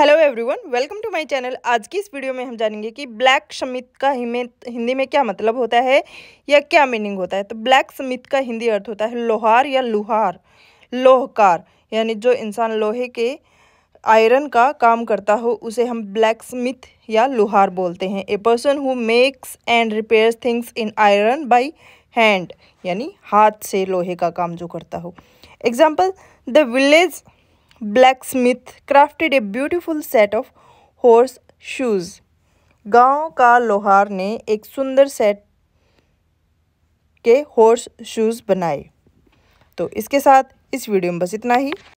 hello everyone welcome to my channel आज की इस वीडियो में हम जानेंगे कि ब्लैक समित का हिंदी में क्या मतलब होता है या क्या मीनिंग होता है तो ब्लैक समित का हिंदी अर्थ होता है लोहार या लुहार लोहकार यानी जो इंसान लोहे के आयरन का काम करता हो उसे हम ब्लैक स्मिथ या लोहार बोलते हैं a person who makes and repair things in iron by hand यानी हाथ से लोहे का काम जो करता हो example the village blacksmith crafted a beautiful set of horse shoes गांव का लोहार ने एक सुंदर सेट के हॉर्स शूज़ बनाए तो इसके साथ इस वीडियो में बस इतना ही